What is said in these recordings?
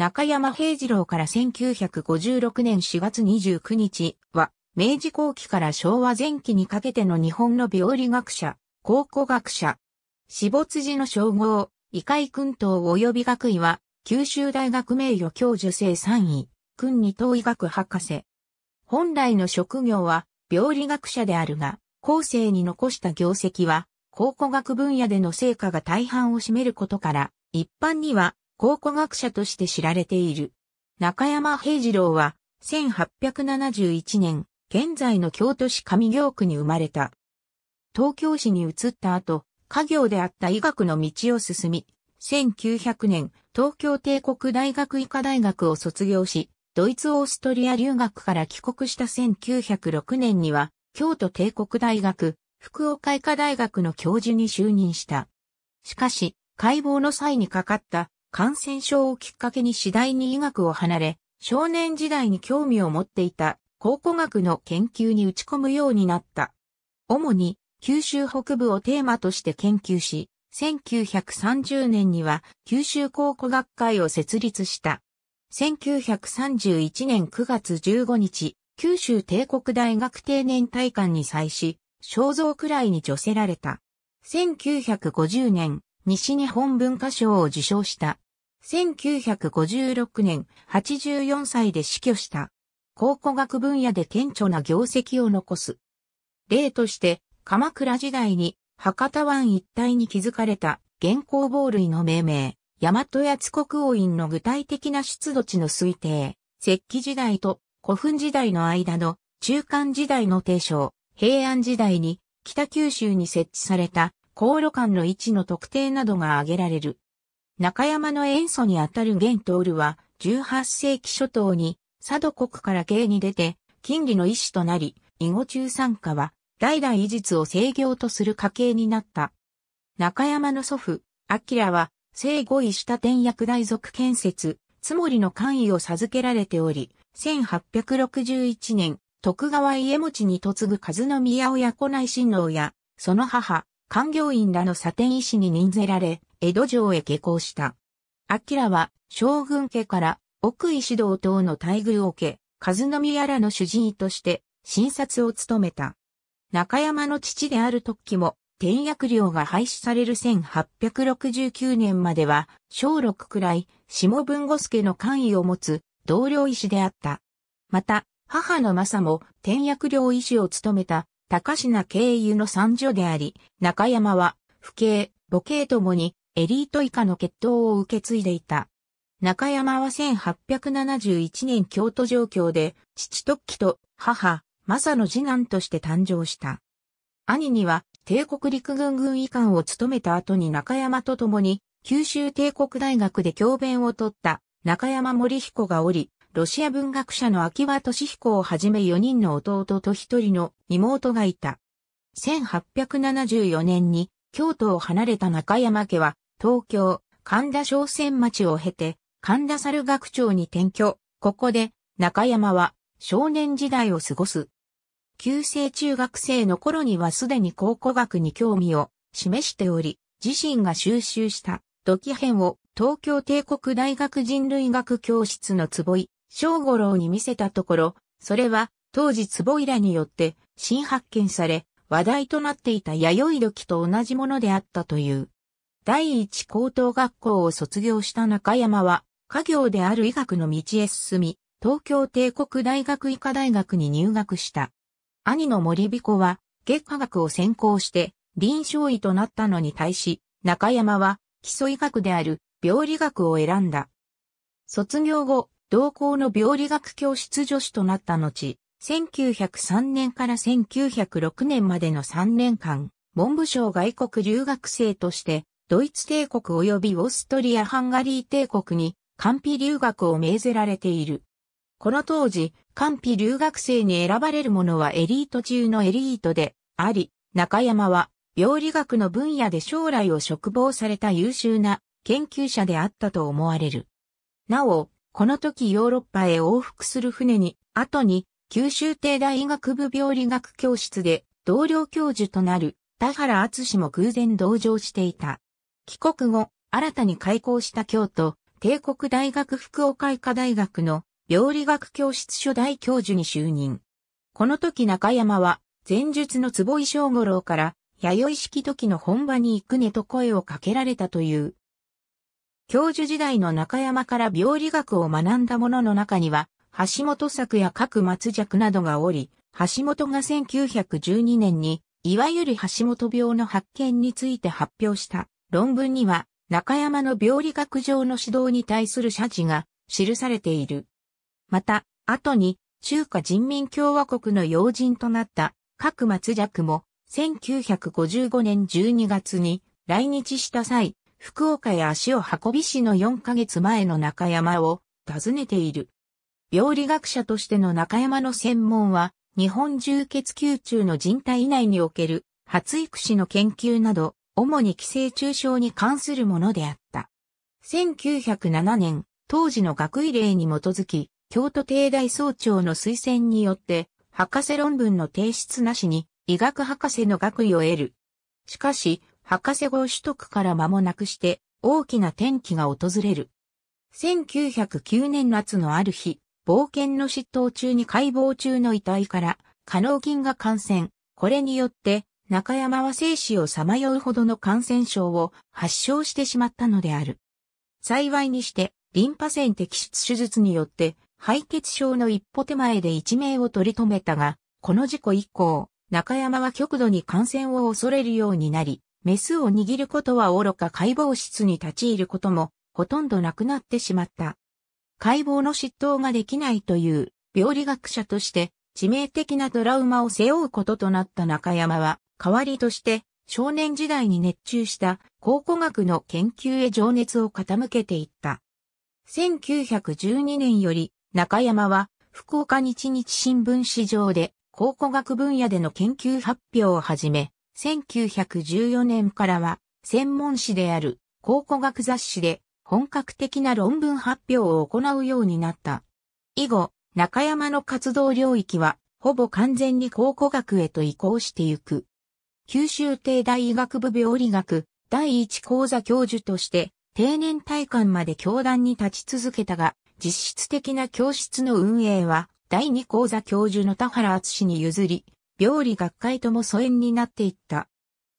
中山平次郎から1956年4月29日は、明治後期から昭和前期にかけての日本の病理学者、考古学者。死没時の称号、異界訓等及び学位は、九州大学名誉教授生3位、訓二等医学博士。本来の職業は、病理学者であるが、後世に残した業績は、考古学分野での成果が大半を占めることから、一般には考古学者として知られている。中山平次郎は、1871年、現在の京都市上京区に生まれた。東京市に移った後、家業であった医学の道を進み、1900年、東京帝国大学医科大学を卒業し、ドイツ・オーストリア留学から帰国した1906年には、京都帝国大学、福岡医科大学の教授に就任した。しかし、解剖の際にかかった感染症をきっかけに次第に医学を離れ、少年時代に興味を持っていた考古学の研究に打ち込むようになった。主に九州北部をテーマとして研究し、1930年には九州考古学会を設立した。1931年9月15日、九州帝国大学定年大館に際し、肖像くらいに除せられた。1950年、西日本文化賞を受賞した。1956年、84歳で死去した。考古学分野で顕著な業績を残す。例として、鎌倉時代に博多湾一帯に築かれた現行防類の命名、大和八国王院の具体的な出土地の推定、石器時代と古墳時代の間の中間時代の提唱、平安時代に北九州に設置された航路間の位置の特定などが挙げられる。中山の塩素にあたるールは、18世紀初頭に、佐渡国から芸に出て、金利の医師となり、囲碁中参加は、代々医術を制御とする家系になった。中山の祖父、明は、生後医師多天薬大族建設、つもりの官位を授けられており、1861年、徳川家持に嫁ぐの宮親子内親王や、その母、官業員らの査定医師に任ぜられ、江戸城へ下校した。明は、将軍家から、奥井指導等の待遇を受け、和宮らの主治医として、診察を務めた。中山の父である時期も、転薬料が廃止される1869年までは、小六くらい、下文五助の官位を持つ、同僚医師であった。また、母の正も、転薬料医師を務めた、高階経由の三女であり、中山は、父兄、母兄ともに、エリート以下の血統を受け継いでいた。中山は1871年京都上京で、父特記と母、正の次男として誕生した。兄には、帝国陸軍軍医官を務めた後に中山と共に、九州帝国大学で教鞭を取った中山森彦がおり、ロシア文学者の秋葉敏彦をはじめ4人の弟と1人の妹がいた。1874年に京都を離れた中山家は、東京、神田商船町を経て、神田猿学長に転居。ここで、中山は少年時代を過ごす。旧世中学生の頃にはすでに考古学に興味を示しており、自身が収集した土器編を東京帝国大学人類学教室の坪井正五郎に見せたところ、それは当時坪井らによって新発見され、話題となっていた弥生時と同じものであったという。第一高等学校を卒業した中山は、家業である医学の道へ進み、東京帝国大学医科大学に入学した。兄の森彦は、外科学を専攻して、臨床医となったのに対し、中山は、基礎医学である病理学を選んだ。卒業後、同校の病理学教室助手となった後、1903年から1906年までの3年間、文部省外国留学生として、ドイツ帝国及びオーストリア・ハンガリー帝国に、官費留学を命ぜられている。この当時、官費留学生に選ばれる者はエリート中のエリートであり、中山は、病理学の分野で将来を嘱望された優秀な研究者であったと思われる。なお、この時ヨーロッパへ往復する船に、後に九州帝大医学部病理学教室で同僚教授となる田原厚も偶然同乗していた。帰国後、新たに開校した京都、帝国大学福岡医科大学の病理学教室初代教授に就任。この時中山は、前述の坪井正五郎から、弥生式時の本場に行くねと声をかけられたという教授時代の中山から病理学を学んだ者の中には、橋本作や各松尺などがおり、橋本が1912年に、いわゆる橋本病の発見について発表した論文には、中山の病理学上の指導に対する謝辞が記されている。また、後に中華人民共和国の要人となった各松尺も1955年12月に来日した際、福岡へ足を運び死の4ヶ月前の中山を訪ねている。病理学者としての中山の専門は、日本重血球中の人体内における発育士の研究など、主に寄生虫症に関するものであった。1907年、当時の学位例に基づき、京都帝大総長の推薦によって、博士論文の提出なしに医学博士の学位を得る。しかし、博士号取得から間もなくして大きな転機が訪れる。1909年夏のある日、冒険の執刀中に解剖中の遺体から、可能菌が感染。これによって、中山は生死をさまようほどの感染症を発症してしまったのである。幸いにして、リンパ腺摘出手術によって、敗血症の一歩手前で一命を取り留めたが、この事故以降、中山は極度に感染を恐れるようになり、メスを握ることは愚か解剖室に立ち入ることもほとんどなくなってしまった。解剖の執刀ができないという病理学者として致命的なトラウマを背負うこととなった中山は代わりとして少年時代に熱中した考古学の研究へ情熱を傾けていった。1912年より中山は福岡日日新聞市場で考古学分野での研究発表を始め、1914年からは、専門誌である考古学雑誌で本格的な論文発表を行うようになった。以後、中山の活動領域は、ほぼ完全に考古学へと移行してゆく。九州帝大医学部病理学第一講座教授として、定年退官まで教壇に立ち続けたが、実質的な教室の運営は、第二講座教授の田原敦に譲り、病理学会とも疎遠になっていった。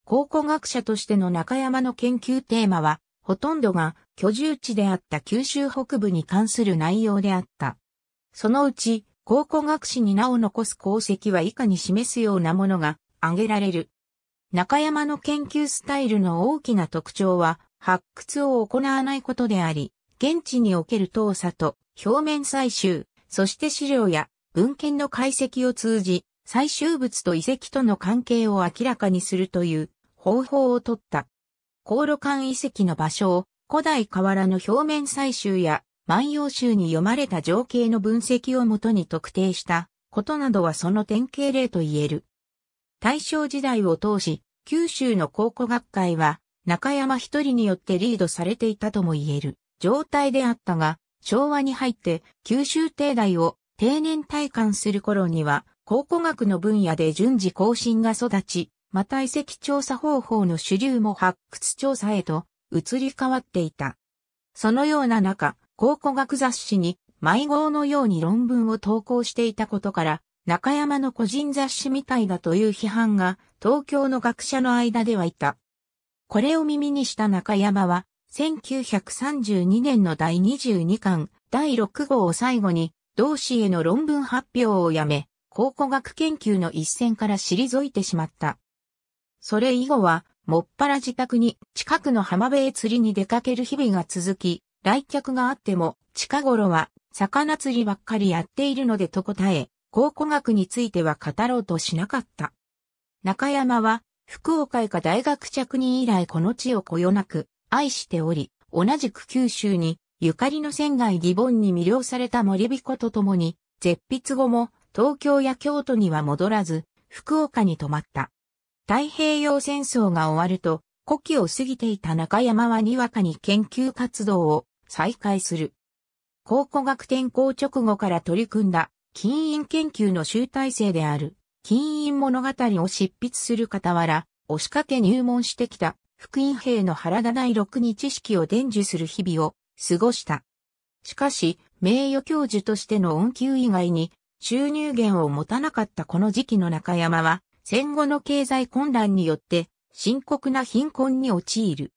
考古学者としての中山の研究テーマは、ほとんどが居住地であった九州北部に関する内容であった。そのうち、考古学史に名を残す功績は以下に示すようなものが挙げられる。中山の研究スタイルの大きな特徴は、発掘を行わないことであり、現地における調査と表面採集、そして資料や文献の解析を通じ、最終物と遺跡との関係を明らかにするという方法をとった。航路間遺跡の場所を古代河原の表面採集や万葉集に読まれた情景の分析をもとに特定したことなどはその典型例と言える。大正時代を通し、九州の考古学会は中山一人によってリードされていたとも言える状態であったが、昭和に入って九州帝大を定年退官する頃には考古学の分野で順次更新が育ち、また遺跡調査方法の主流も発掘調査へと移り変わっていた。そのような中、考古学雑誌に迷子のように論文を投稿していたことから、中山の個人雑誌みたいだという批判が東京の学者の間ではいた。これを耳にした中山は、1932年の第22巻第6号を最後に、同志への論文発表をやめ、考古学研究の一線から退いてしまった。それ以後は、もっぱら自宅に近くの浜辺へ釣りに出かける日々が続き、来客があっても近頃は魚釣りばっかりやっているのでと答え、考古学については語ろうとしなかった。中山は福岡医科大学着任以来この地をこよなく愛しており、同じく九州にゆかりの仙外義ンに魅了された森彦と共に、絶筆後も東京や京都には戻らず、福岡に泊まった。太平洋戦争が終わると、古希を過ぎていた中山はにわかに研究活動を再開する。考古学転校直後から取り組んだ金印研究の集大成である金印物語を執筆する傍ら、押しかけ入門してきた福音兵の腹がない六に知識を伝授する日々を過ごした。しかし、名誉教授としての恩給以外に収入源を持たなかったこの時期の中山は、戦後の経済混乱によって深刻な貧困に陥る。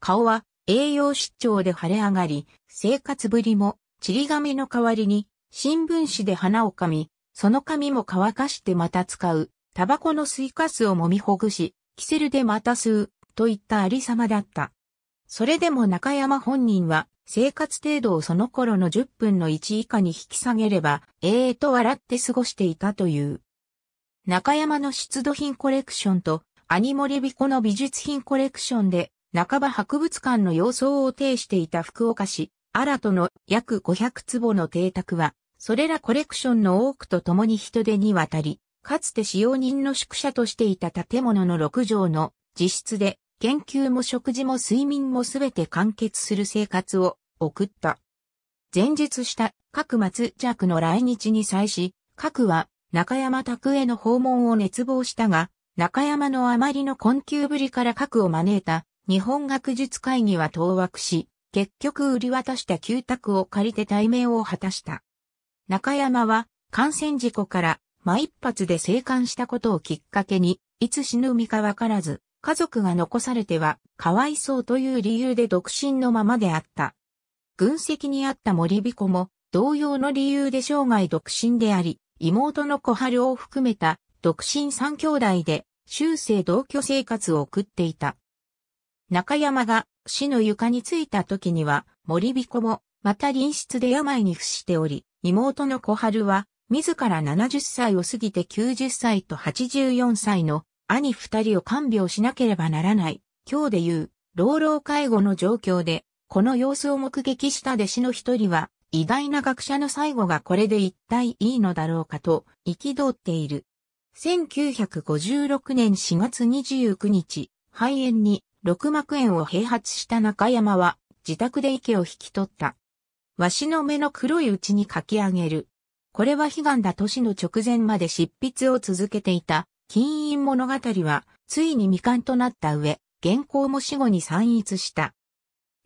顔は栄養失調で腫れ上がり、生活ぶりも、ちり紙の代わりに、新聞紙で花を噛み、その紙も乾かしてまた使う、タバコのスイカスを揉みほぐし、キセルでまた吸う、といったありさまだった。それでも中山本人は、生活程度をその頃の10分の1以下に引き下げれば、ええー、と笑って過ごしていたという。中山の出土品コレクションと、アニモレビコの美術品コレクションで、半ば博物館の様相を呈していた福岡市、新との約500坪の邸宅は、それらコレクションの多くと共に人手に渡り、かつて使用人の宿舎としていた建物の6畳の自室で研究も食事も睡眠もすべて完結する生活を送った。前述した各松弱の来日に際し、各は中山拓への訪問を熱望したが、中山のあまりの困窮ぶりから各を招いた日本学術会議は当惑し、結局売り渡した旧宅を借りて対面を果たした。中山は感染事故から間一発で生還したことをきっかけに、いつ死ぬ身かわからず、家族が残されては、かわいそうという理由で独身のままであった。軍籍にあった森彦も、同様の理由で生涯独身であり、妹の小春を含めた独身三兄弟で、終生同居生活を送っていた。中山が死の床についた時には、森彦も、また臨室で病に伏しており、妹の小春は、自ら70歳を過ぎて90歳と84歳の兄二人を看病しなければならない、今日で言う、老老介護の状況で、この様子を目撃した弟子の一人は、偉大な学者の最後がこれで一体いいのだろうかと、憤っている。1956年4月29日、肺炎に六膜炎を併発した中山は、自宅で池を引き取った。わしの目の黒いうちに書き上げる。これは悲願だ年の直前まで執筆を続けていた金印物語は、ついに未完となった上、原稿も死後に散逸した。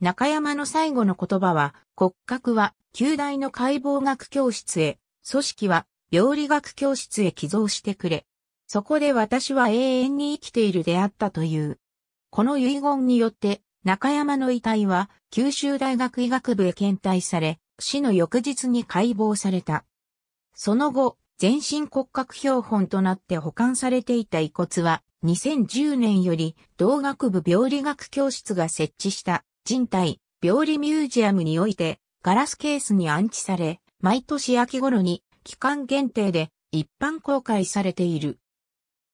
中山の最後の言葉は、骨格は、旧大の解剖学教室へ、組織は、病理学教室へ寄贈してくれ。そこで私は永遠に生きているであったという。この遺言によって、中山の遺体は、九州大学医学部へ検体され、死の翌日に解剖された。その後、全身骨格標本となって保管されていた遺骨は、2010年より、同学部病理学教室が設置した人体病理ミュージアムにおいて、ガラスケースに安置され、毎年秋頃に期間限定で一般公開されている。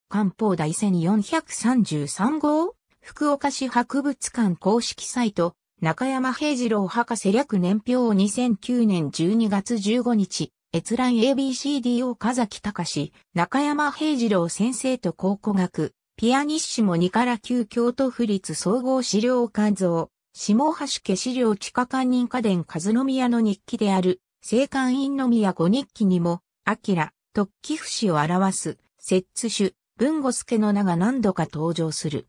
漢方大1433号、福岡市博物館公式サイト、中山平次郎博士略年表2009年12月15日、閲覧 ABCDO 風崎隆、中山平次郎先生と考古学、ピアニッシモ2から9京都府立総合資料館像、下橋家資料地下官人家電和宮の日記である、聖官院の宮五日記にも、アキラ、突起不死を表す、摂津主、文吾助の名が何度か登場する。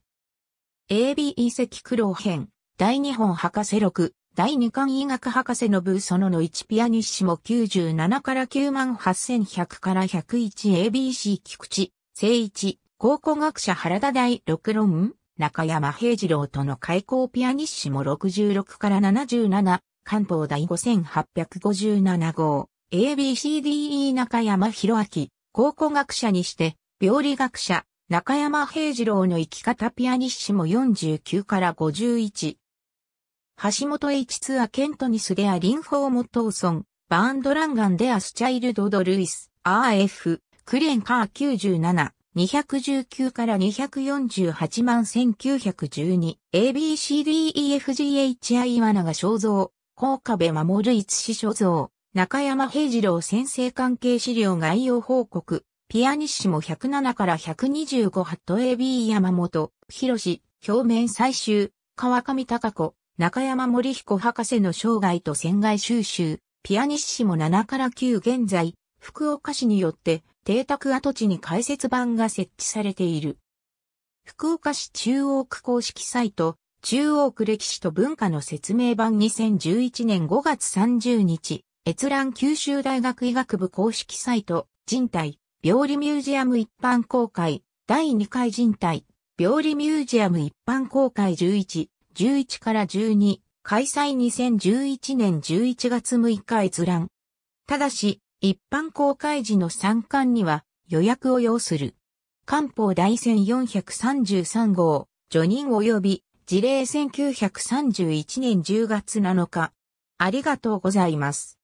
AB 遺跡苦労編、第二本博士録、第二巻医学博士のブーソノの1ピアニッシモ97から98100から 101ABC 菊池、聖一、考古学者原田大六論、中山平次郎との開口ピアニッシモ66から77、漢方第5857号、ABCDE 中山博明、考古学者にして、病理学者、中山平次郎の生き方ピアニッシモ49から51、橋本 H2 アケントニスでアリン・フォーモトーソン、バーンドランガンでアスチャイルド・ド・ルイス、RF、クレンカー97。219から248万 1912ABCDEFGHI ナガ肖像、高壁守一師所蔵、中山平次郎先生関係資料概要報告、ピアニッシモ107から125ハット AB 山本、広志、表面最終、川上隆子、中山森彦博士の生涯と船外収集、ピアニッシモ7から9現在、福岡市によって邸宅跡地に解説版が設置されている。福岡市中央区公式サイト、中央区歴史と文化の説明版2011年5月30日、閲覧九州大学医学部公式サイト、人体、病理ミュージアム一般公開、第2回人体、病理ミュージアム一般公開11、11から12、開催2011年11月6日閲覧。ただし、一般公開時の参観には予約を要する。官報大戦433号、除人及び事例1931年10月7日。ありがとうございます。